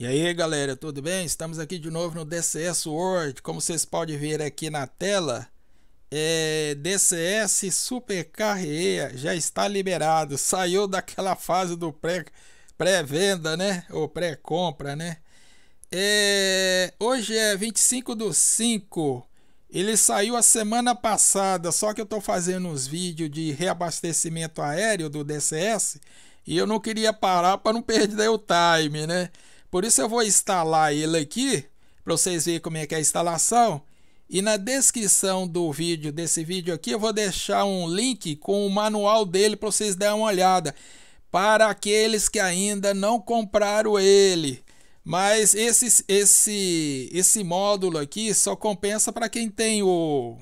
E aí galera, tudo bem? Estamos aqui de novo no DCS World. Como vocês podem ver aqui na tela, é, DCS Super Carreira já está liberado. Saiu daquela fase do pré-venda, pré né? Ou pré-compra, né? É, hoje é 25 do 5. Ele saiu a semana passada, só que eu estou fazendo uns vídeos de reabastecimento aéreo do DCS e eu não queria parar para não perder o time, né? Por isso eu vou instalar ele aqui para vocês verem como é que é a instalação. E na descrição do vídeo, desse vídeo aqui, eu vou deixar um link com o manual dele para vocês darem uma olhada. Para aqueles que ainda não compraram ele. Mas esse, esse, esse módulo aqui só compensa para quem tem o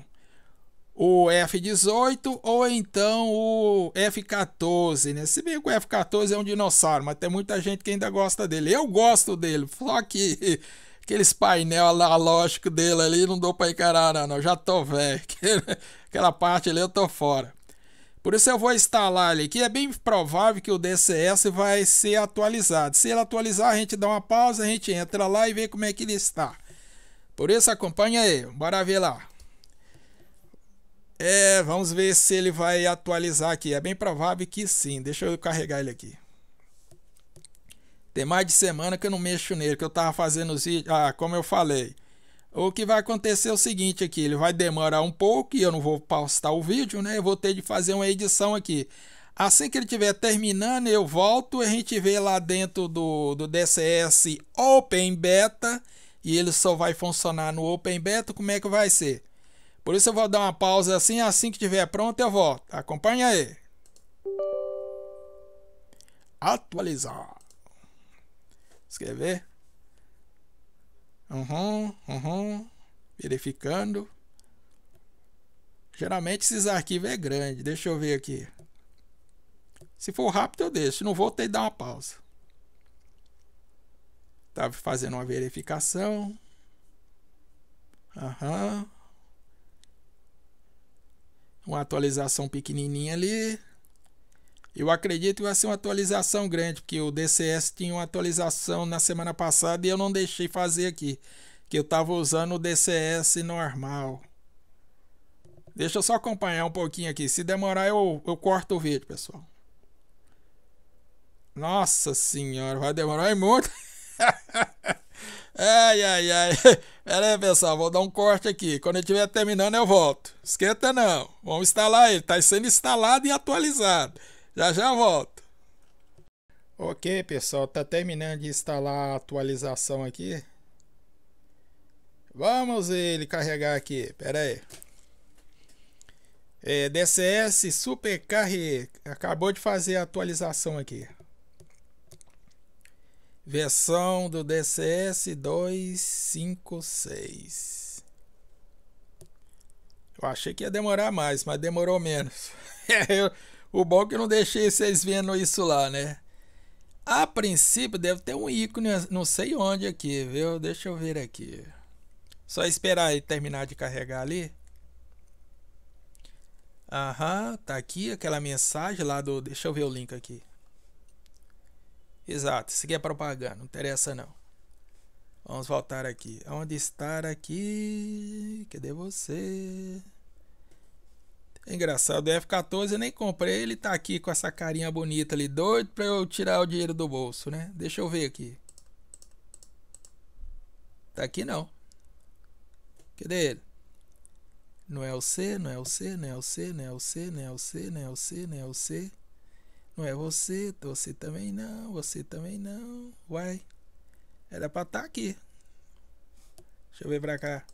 o F-18 ou então o F-14, né? Se bem que o F-14 é um dinossauro, mas tem muita gente que ainda gosta dele. Eu gosto dele, só que aqueles painel analógico dele ali não dou para encarar não, não, já tô velho. Aquela parte ali eu tô fora. Por isso eu vou instalar ele aqui. É bem provável que o DCS vai ser atualizado. Se ele atualizar, a gente dá uma pausa, a gente entra lá e vê como é que ele está. Por isso acompanha aí, bora ver lá. É, vamos ver se ele vai atualizar aqui. É bem provável que sim. Deixa eu carregar ele aqui. Tem mais de semana que eu não mexo nele, que eu tava fazendo os vídeos. Ah, como eu falei. O que vai acontecer é o seguinte aqui, ele vai demorar um pouco e eu não vou postar o vídeo, né? Eu vou ter de fazer uma edição aqui. Assim que ele estiver terminando, eu volto e a gente vê lá dentro do, do DCS Open Beta. E ele só vai funcionar no Open Beta, como é que vai ser? Por isso eu vou dar uma pausa assim, assim que tiver pronto eu volto. Acompanha aí. Atualizar. Escrever. Uhum, uhum. Verificando. Geralmente esses arquivos é grande. Deixa eu ver aqui. Se for rápido eu deixo. Se não vou ter que dar uma pausa. Estava tá fazendo uma verificação. Aham. Uhum uma atualização pequenininha ali. Eu acredito que vai ser uma atualização grande, porque o DCS tinha uma atualização na semana passada e eu não deixei fazer aqui, que eu estava usando o DCS normal. Deixa eu só acompanhar um pouquinho aqui. Se demorar, eu, eu corto o vídeo, pessoal. Nossa senhora, vai demorar muito. ai, ai, ai. Pera aí, pessoal, vou dar um corte aqui. Quando eu estiver terminando, eu volto. Esquenta não. Vamos instalar ele. Está sendo instalado e atualizado. Já já volto. Ok, pessoal. Está terminando de instalar a atualização aqui. Vamos ele carregar aqui. Pera aí. É, DCS Supercarre. Acabou de fazer a atualização aqui. Versão do DCS 256. Eu achei que ia demorar mais, mas demorou menos. É, o bom é que eu não deixei vocês vendo isso lá, né? A princípio deve ter um ícone, não sei onde aqui, viu? Deixa eu ver aqui. Só esperar ele terminar de carregar ali. Aham, tá aqui aquela mensagem lá do. Deixa eu ver o link aqui. Exato, isso aqui é propaganda, não interessa não. Vamos voltar aqui. Onde está aqui? Cadê você? Engraçado, o F14 eu nem comprei, ele tá aqui com essa carinha bonita ali, doido pra eu tirar o dinheiro do bolso, né? Deixa eu ver aqui. Tá aqui não. Cadê ele? Não é o C, não é o C, não é o C, não é o C, não é o C, não é o C, não é o C. Não é o C. Não é você, você também não, você também não. Uai. Era pra estar tá aqui. Deixa eu ver pra cá.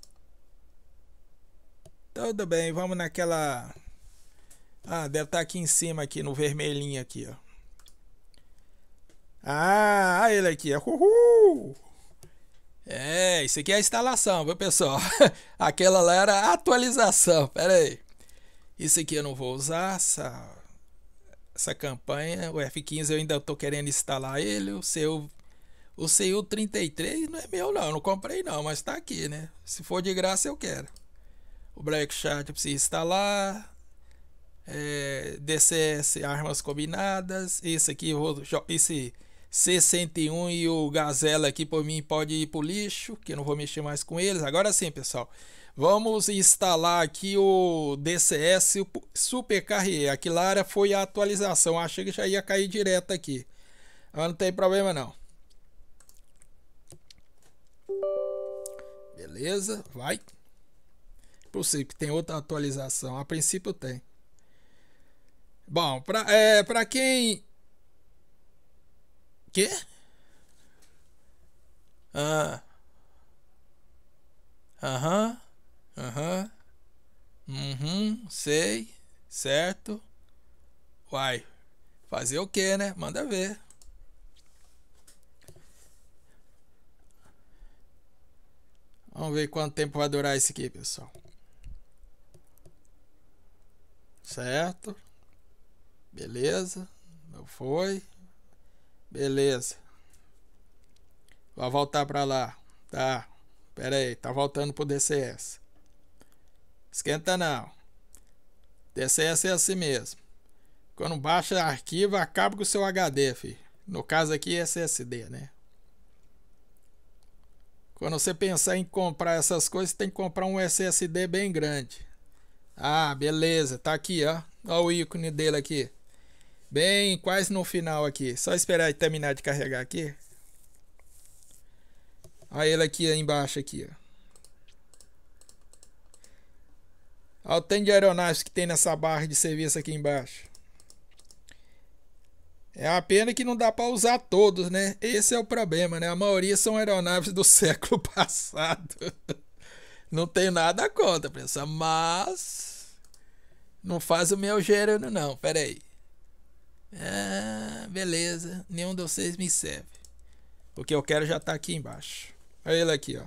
Tudo bem, vamos naquela. Ah, deve estar tá aqui em cima, aqui no vermelhinho aqui, ó. Ah, ele aqui, ó. Uhul! É, isso aqui é a instalação, viu pessoal? Aquela lá era atualização, pera aí. Isso aqui eu não vou usar, sabe? essa campanha, o F15 eu ainda estou querendo instalar ele, o seu o CU 33 não é meu não, não comprei não, mas está aqui, né? Se for de graça eu quero. O Black Chat precisa instalar, é, DCS armas combinadas, esse aqui vou esse c e o Gazela aqui por mim pode ir pro lixo, que eu não vou mexer mais com eles. Agora sim, pessoal. Vamos instalar aqui o DCS Supercarrier. Aqui Lara foi a atualização. Achei que já ia cair direto aqui. Mas não tem problema não. Beleza, vai. Possível que tem outra atualização. A princípio tem. Bom, pra, é, pra quem... Quê? Ah... Aham. Aham. Uhum. uhum. Sei. Certo. Uai. Fazer o que, né? Manda ver. Vamos ver quanto tempo vai durar esse aqui, pessoal. Certo. Beleza. Não foi. Beleza. Vai voltar para lá. Tá. Pera aí, tá voltando pro DCS. Esquenta não. DCS é assim mesmo. Quando baixa arquivo, acaba com o seu HD, filho. No caso aqui, é SSD, né? Quando você pensar em comprar essas coisas, tem que comprar um SSD bem grande. Ah, beleza, tá aqui, ó. Ó o ícone dele aqui. Bem, quase no final aqui. Só esperar ele terminar de carregar aqui. Olha ele aqui embaixo aqui, ó. Olha o tanto de aeronaves que tem nessa barra de serviço aqui embaixo. É a pena que não dá para usar todos, né? Esse é o problema, né? A maioria são aeronaves do século passado. não tem nada contra, pessoal, mas não faz o meu gênero não, pera aí. Ah, beleza, nenhum de vocês me serve. O que eu quero já tá aqui embaixo. Olha ele aqui, ó.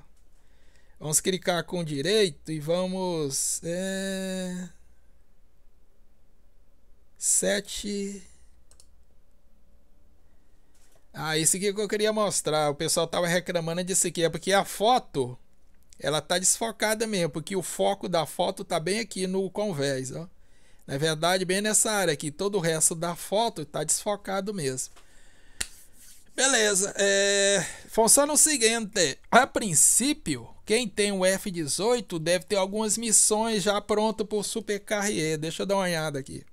Vamos clicar com direito e vamos. É... 7. Ah, isso aqui é que eu queria mostrar. O pessoal tava reclamando disso aqui. É porque a foto ela tá desfocada mesmo, porque o foco da foto tá bem aqui no convés, ó. Na verdade, bem nessa área aqui, todo o resto da foto tá desfocado mesmo. Beleza, é... Funciona o seguinte: a princípio, quem tem o F-18 deve ter algumas missões já pronto por supercarrier. Deixa eu dar uma olhada aqui.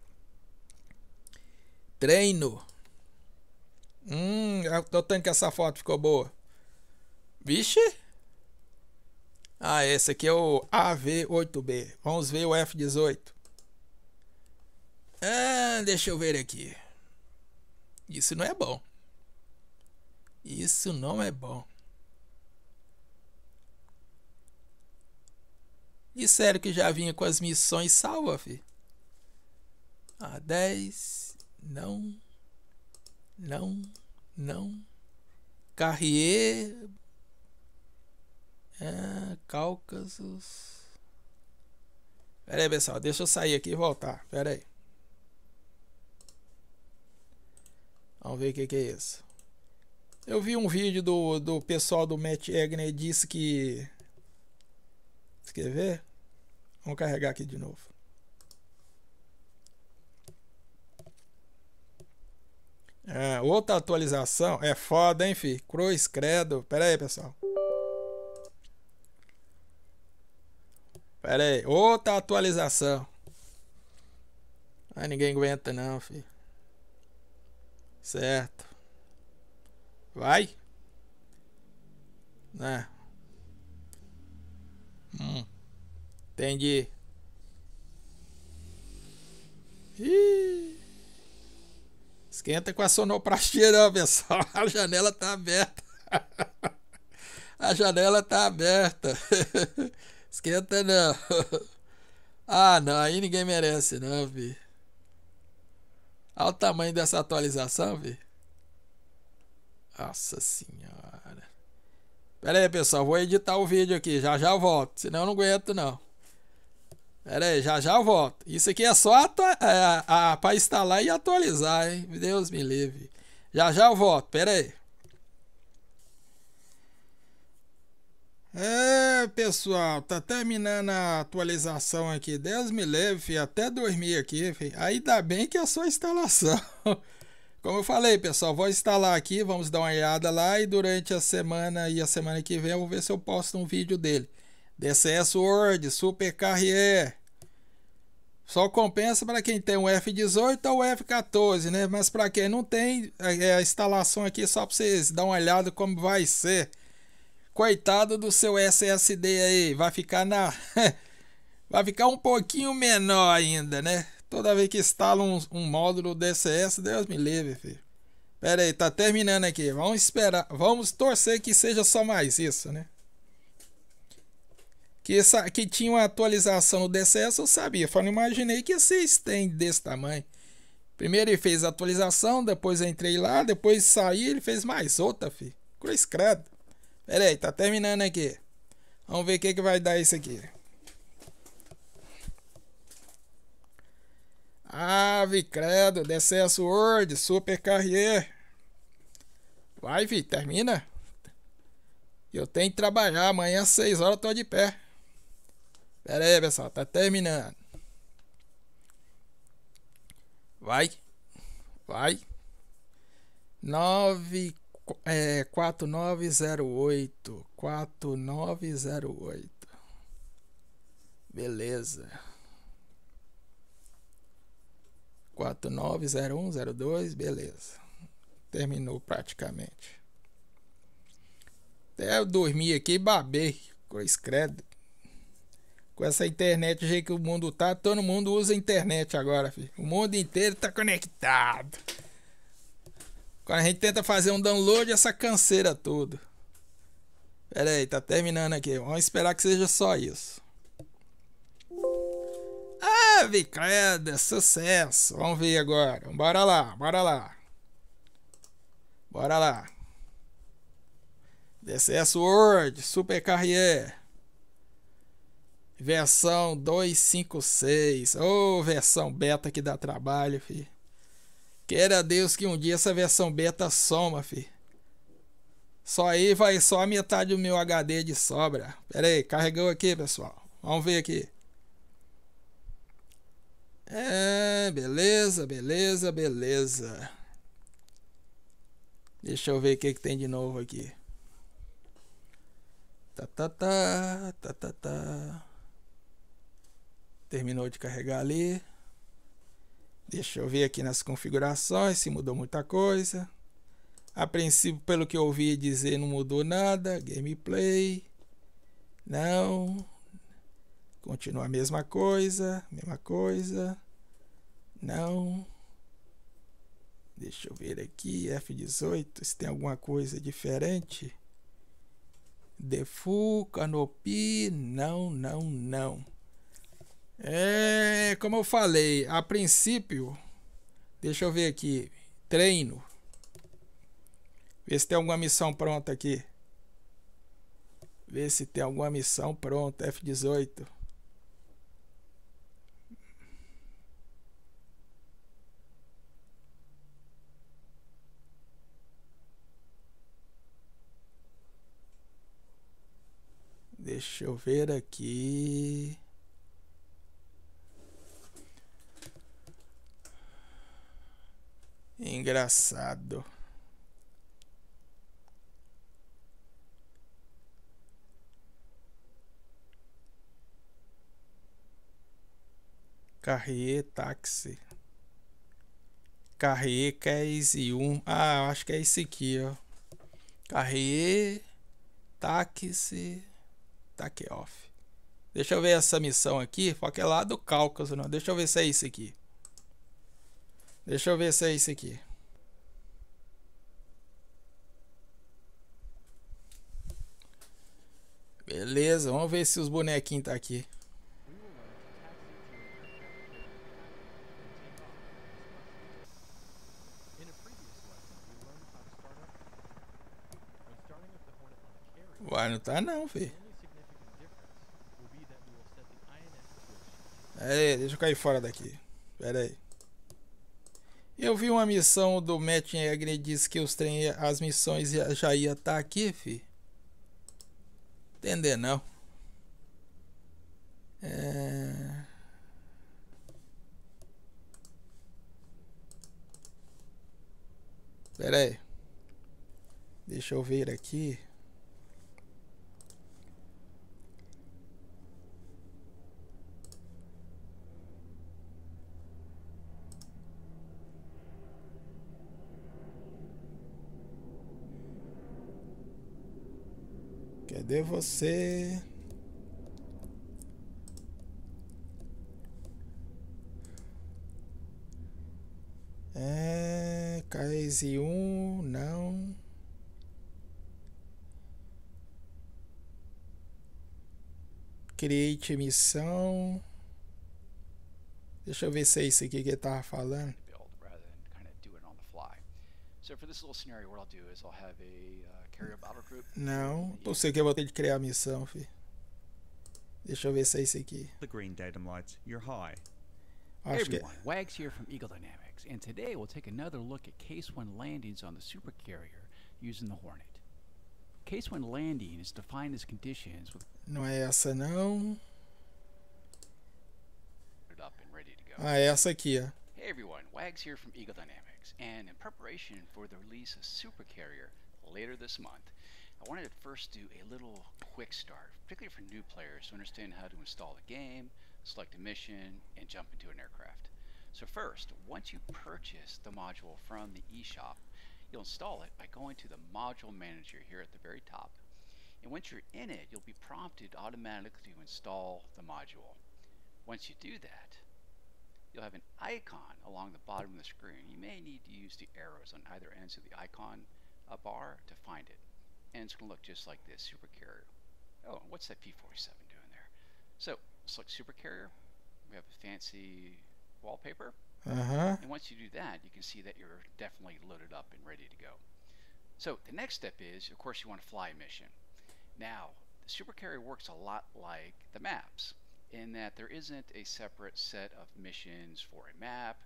Treino. Hum, tô tendo que essa foto ficou boa. Vixe! Ah, esse aqui é o AV-8B. Vamos ver o F-18. Ah, deixa eu ver aqui. Isso não é bom. Isso não é bom. Disseram que já vinha com as missões salva, fi. A ah, 10. Não. Não. Não. Carrier. Ah, é, Cáucasos. Pera aí, pessoal. Deixa eu sair aqui e voltar. Pera aí. Vamos ver o que, que é isso. Eu vi um vídeo do, do pessoal do Matt Egner disse que. Você quer ver? Vamos carregar aqui de novo. É, outra atualização. É foda, hein, fi? Cruz, credo. Pera aí, pessoal. Pera aí. Outra atualização. Ah, ninguém aguenta não, fi. Certo. Vai. Né? Hum. Entendi. Ih. Esquenta com a sonoplastia não, pessoal. A janela tá aberta. A janela tá aberta. Esquenta não. Ah, não. Aí ninguém merece, não, vi. Olha o tamanho dessa atualização, vi. Nossa senhora. Pera aí, pessoal. Vou editar o vídeo aqui. Já já eu volto. Senão eu não aguento, não. Pera aí, já já eu volto. Isso aqui é só é, a, para instalar e atualizar, hein? Deus me livre. Já já eu volto. Pera aí. É, pessoal, tá terminando a atualização aqui. Deus me leve, até dormir aqui, filho. Aí dá bem que é só instalação. Como eu falei, pessoal, vou instalar aqui, vamos dar uma olhada lá e durante a semana e a semana que vem eu vou ver se eu posto um vídeo dele. DCS Word, Super Carrier. Só compensa para quem tem um F18 ou F14, né? Mas para quem não tem, é, é a instalação aqui só para vocês dar uma olhada como vai ser. Coitado do seu SSD aí, vai ficar na vai ficar um pouquinho menor ainda, né? Toda vez que instala um, um módulo DCS, Deus me livre, filho. Pera aí, tá terminando aqui. Vamos esperar. Vamos torcer que seja só mais isso, né? Que, essa, que tinha uma atualização no DCS, eu sabia. Eu não imaginei que vocês têm desse tamanho. Primeiro ele fez a atualização, depois entrei lá, depois saí, ele fez mais outra, filho. Cruz credo. Pera aí, tá terminando aqui. Vamos ver o que, que vai dar isso aqui. Ave, credo, DCS World, Super Carrier. Vai, vi, termina. Eu tenho que trabalhar, amanhã às 6 horas eu tô de pé. Pera aí, pessoal, tá terminando. Vai. Vai. 9 é, 4908 4908 Beleza. 490102, beleza. Terminou praticamente. Até eu dormi aqui e babei, coisa credo. Com essa internet do jeito que o mundo tá, todo mundo usa internet agora, filho. O mundo inteiro tá conectado. Quando a gente tenta fazer um download, essa canseira toda. Pera aí, tá terminando aqui. Vamos esperar que seja só isso. Ave Cleda, é sucesso! Vamos ver agora. Bora lá, bora lá. Bora lá. DCS Word, Super Carrier. Versão 256. Ô, oh, versão beta que dá trabalho, fi. Queira Deus que um dia essa versão beta soma, fi. Só aí vai só a metade do meu HD de sobra. Pera aí, carregou aqui, pessoal. Vamos ver aqui. É, beleza, beleza, beleza. Deixa eu ver o que, que tem de novo aqui. Tá, tá, tá, tá, tá, tá. Terminou de carregar ali. Deixa eu ver aqui nas configurações se mudou muita coisa. A princípio, pelo que eu ouvi dizer, não mudou nada. Gameplay. Não. Continua a mesma coisa, mesma coisa. Não. Deixa eu ver aqui, F18, se tem alguma coisa diferente. Defu, Canopy, não, não, não. É, como eu falei, a princípio, deixa eu ver aqui, treino. Ver se tem alguma missão pronta aqui. Ver se tem alguma missão pronta, F18. Deixa eu ver aqui. Engraçado. Carrier táxi. Carrier e é um Ah, acho que é esse aqui, ó. Carrier táxi. Take tá off. Deixa eu ver essa missão aqui. Porque é lá do Cáucaso, não. Deixa eu ver se é isso aqui. Deixa eu ver se é isso aqui. Beleza, vamos ver se os bonequinhos tá aqui. Uai, não tá não, filho. Pera aí, deixa eu cair fora daqui. Pera aí. Eu vi uma missão do Matt Egner disse que os trem, as missões já ia estar tá aqui, fi. Entender não. É... Pera aí. Deixa eu ver aqui. Cadê você? É. Case 1, não. Create missão. Deixa eu ver se é isso aqui que ele tava falando. So for this little scenario, what I'll do is I'll have a uh, carrier battle group. Não, não sei que eu vou ter de criar a missão, fi. Deixa eu ver se é isso aqui. The green datum lights, you're high. Hey everyone, Wags here from Eagle Dynamics, and today we'll take another look at Case 1 landings on the supercarrier using the Hornet. Case 1 landing is defined as conditions with... Não é essa não. Ah, é essa aqui, ó. Hey everyone, Wags here from Eagle Dynamics. Projects, and in preparation for the release of Supercarrier later this month, I wanted to first do a little quick start, particularly for new players to understand how to install the game, select a mission, and jump into an aircraft. So first, once you purchase the module from the eShop, you'll install it by going to the Module Manager here at the very top. And once you're in it, you'll be prompted automatically to install the module. Once you do that, you'll have an icon along the bottom of the screen. You may need to use the arrows on either ends of the icon bar to find it. And it's going to look just like this, Super Carrier. Oh, what's that P47 doing there? So, select Super Carrier. We have a fancy wallpaper. Uh-huh. And once you do that, you can see that you're definitely loaded up and ready to go. So the next step is, of course, you want to fly a mission. Now, the Super Carrier works a lot like the maps in that there isn't a separate set of missions for a map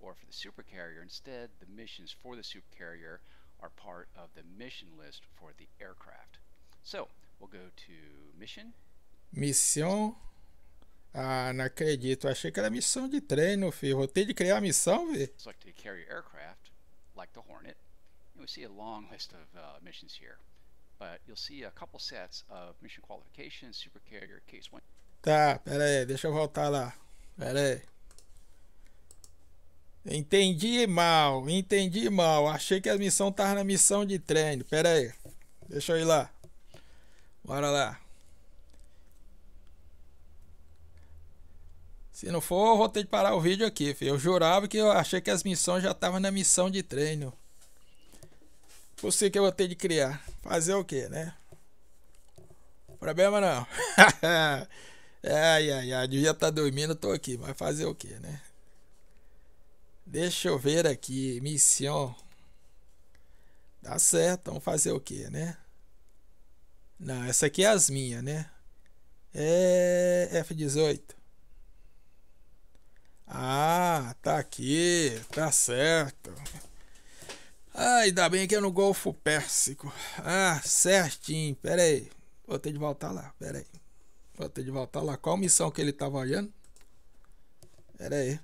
or for the supercarrier. Instead, the missions for the supercarrier are part of the mission list for the aircraft. So, we'll go to mission. Mission. Ah, não acredito. Achei que era missão de treino, filho. Roteiro de criar missão, velho. Select the carrier aircraft, like the Hornet. And we see a long list of uh, missions here. But you'll see a couple sets of mission qualifications: supercarrier, case one. Tá, pera aí, deixa eu voltar lá. Pera aí. Entendi mal, entendi mal. Achei que a missão tava na missão de treino. Pera aí. Deixa eu ir lá. Bora lá. Se não for, vou ter que parar o vídeo aqui, filho. Eu jurava que eu achei que as missões já estavam na missão de treino. Por isso que eu vou ter de criar. Fazer o que, né? Problema não. Ai, ai, ai, devia estar tá dormindo, tô aqui, mas fazer o que, né? Deixa eu ver aqui, missão. Tá certo, vamos fazer o que, né? Não, essa aqui é as minhas, né? É F18. Ah, tá aqui, tá certo. Ai, ah, ainda bem que é no Golfo Pérsico. Ah, certinho, pera aí. Vou ter de voltar lá, pera aí. Vou ter de voltar lá. Qual missão que ele estava tá olhando? Pera aí.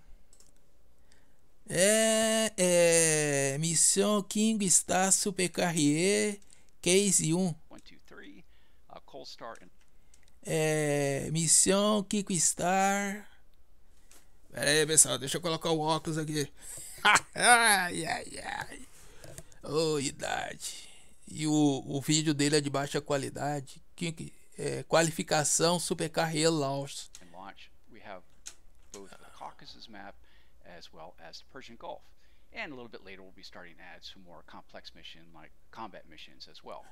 É, é. Missão King Star Super Carrier Case 1. Uh, é. Missão King Star. Pera aí, pessoal. Deixa eu colocar o óculos aqui. ai, ai, ai. Ô, oh, idade. E o, o vídeo dele é de baixa qualidade. Quem que é, qualificação supercarreira laos. And a little bit later, we'll be starting to add some more complex mission like combat missions as well.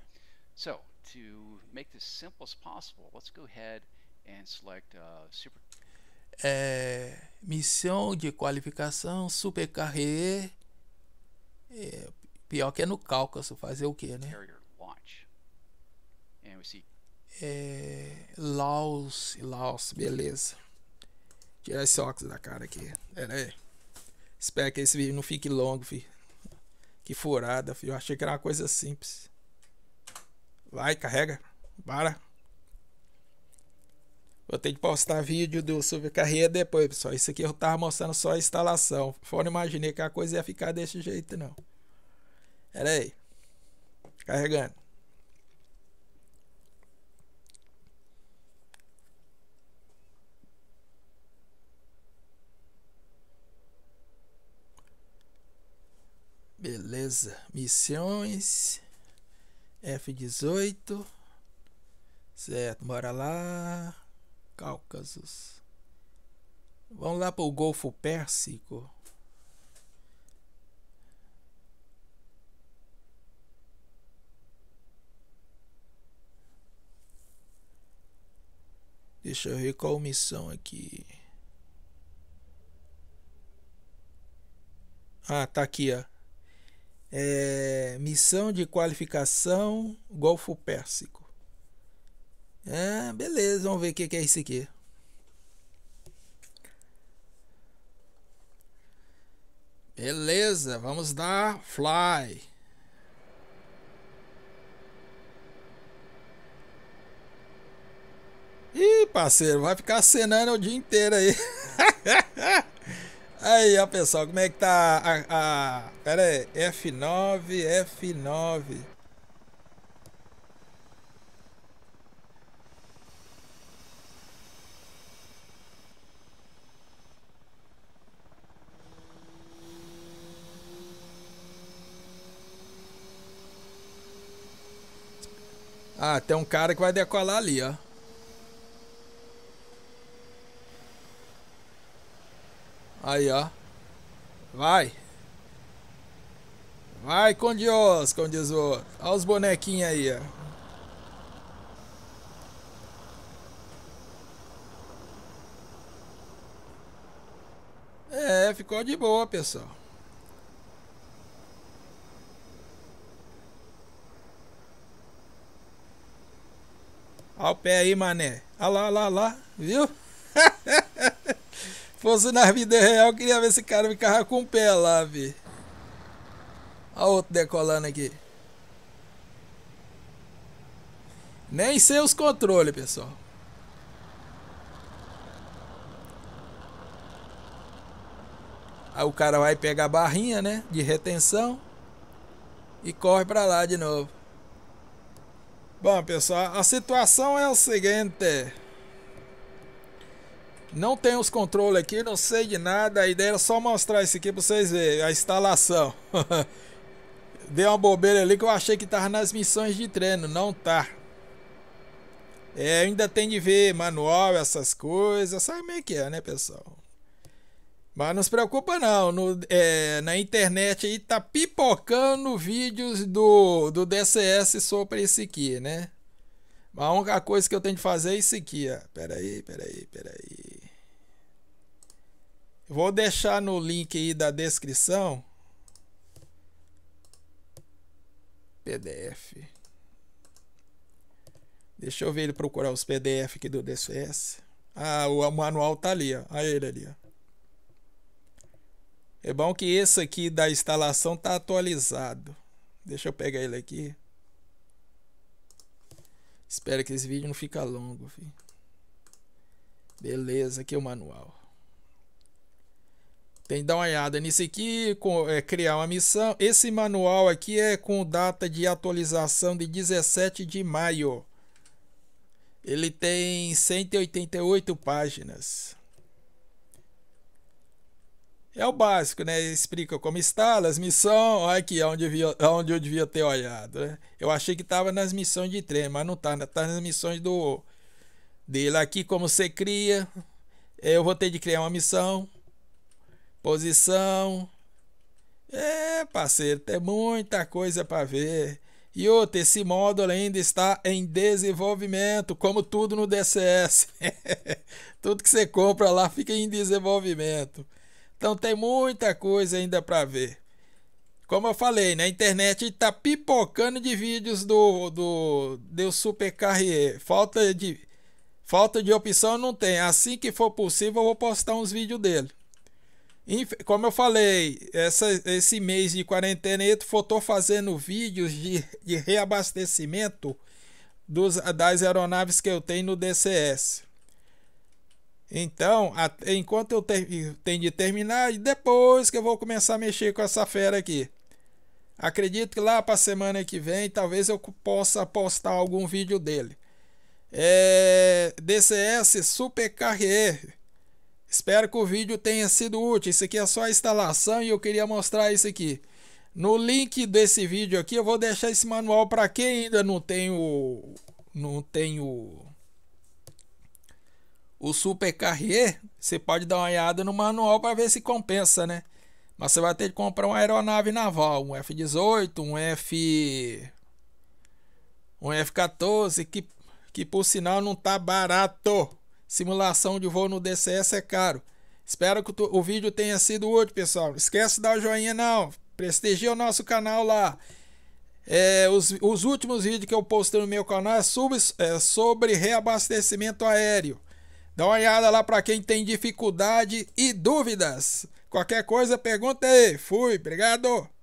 So to make this simple as possible, let's go ahead and select uh, super. É, missão de qualificação, supercarreira. É, pior que é no Cáucaso, fazer o quê, né? Carrier launch. And we see é, Laos, Laos, beleza. Tirar esse óculos da cara aqui. Pera aí. Espero que esse vídeo não fique longo, filho. Que furada, Eu achei que era uma coisa simples. Vai, carrega. bora. Vou ter que postar vídeo do Silvio Carreira depois, pessoal. Isso aqui eu tava mostrando só a instalação. Fora imaginei que a coisa ia ficar desse jeito, não. Pera aí. Carregando. Beleza. Missões. F18. Certo, bora lá. Cáucasos. Vamos lá para o Golfo Pérsico. Deixa eu ver qual missão aqui. Ah, tá aqui, ó é, missão de qualificação Golfo Pérsico. É, beleza, vamos ver o que, que é isso aqui. Beleza, vamos dar fly. Ih, parceiro, vai ficar acenando o dia inteiro aí. Aí, ó, pessoal, como é que tá a... a pera aí, F9, F9. Ah, tem um cara que vai decolar ali, ó. Aí, ó. Vai. Vai com Deus, com Deus o Olha os bonequinhos aí, ó. É, ficou de boa, pessoal. Olha o pé aí, mané. Olha lá, olha lá, olha lá. Viu? fosse na vida real, eu queria ver esse cara ficar com o pé lá, vi. Olha outro decolando aqui. Nem sei os controles, pessoal. Aí o cara vai pegar a barrinha, né? De retenção. E corre pra lá de novo. Bom, pessoal, a situação é o seguinte. Não tem os controles aqui, não sei de nada. A ideia era só mostrar isso aqui pra vocês verem. A instalação. Deu uma bobeira ali que eu achei que tava nas missões de treino. Não tá. É, ainda tem de ver manual, essas coisas. Sabe é que é, né, pessoal? Mas não se preocupa não, no, é, na internet aí tá pipocando vídeos do, do DCS sobre isso aqui, né? Mas a única coisa que eu tenho de fazer é isso aqui, ó. Peraí, peraí, peraí. Vou deixar no link aí da descrição. PDF. Deixa eu ver ele procurar os PDF aqui do DCS. Ah, o manual tá ali, ó. Olha ele ali, ó. É bom que esse aqui da instalação tá atualizado. Deixa eu pegar ele aqui. Espero que esse vídeo não fica longo, filho. Beleza, aqui é o manual. Tem que dar uma olhada nisso aqui, com, é, criar uma missão. Esse manual aqui é com data de atualização de 17 de maio. Ele tem 188 páginas. É o básico, né? Explica como instala as missões. Olha aqui onde eu, devia, onde eu devia ter olhado. Né? Eu achei que estava nas missões de trem, mas não está. Está né? nas missões do dele. Aqui como você cria. Eu vou ter de criar uma missão posição. É, parceiro, tem muita coisa para ver. E outra, esse módulo ainda está em desenvolvimento, como tudo no DCS. tudo que você compra lá fica em desenvolvimento. Então tem muita coisa ainda para ver. Como eu falei, na né, internet está pipocando de vídeos do do do Super Carrier. Falta de falta de opção não tem. Assim que for possível, eu vou postar uns vídeos dele. Como eu falei, essa, esse mês de quarentena eu estou fazendo vídeos de, de reabastecimento dos, das aeronaves que eu tenho no DCS. Então, enquanto eu ter, tenho de terminar, depois que eu vou começar a mexer com essa fera aqui. Acredito que lá para a semana que vem, talvez eu possa postar algum vídeo dele. É, DCS Super Carrier Espero que o vídeo tenha sido útil. Isso aqui é só a instalação e eu queria mostrar isso aqui. No link desse vídeo aqui eu vou deixar esse manual para quem ainda não tem o não tem o o Super Carrier, você pode dar uma olhada no manual para ver se compensa, né? Mas você vai ter que comprar uma aeronave naval, um F-18, um F um F-14 que que por sinal não tá barato. Simulação de voo no DCS é caro. Espero que o vídeo tenha sido útil, pessoal. Não esquece de dar o joinha, não. Prestigia o nosso canal lá. É, os, os, últimos vídeos que eu postei no meu canal é é sobre reabastecimento aéreo. Dá uma olhada lá para quem tem dificuldade e dúvidas. Qualquer coisa, pergunta aí. Fui, obrigado.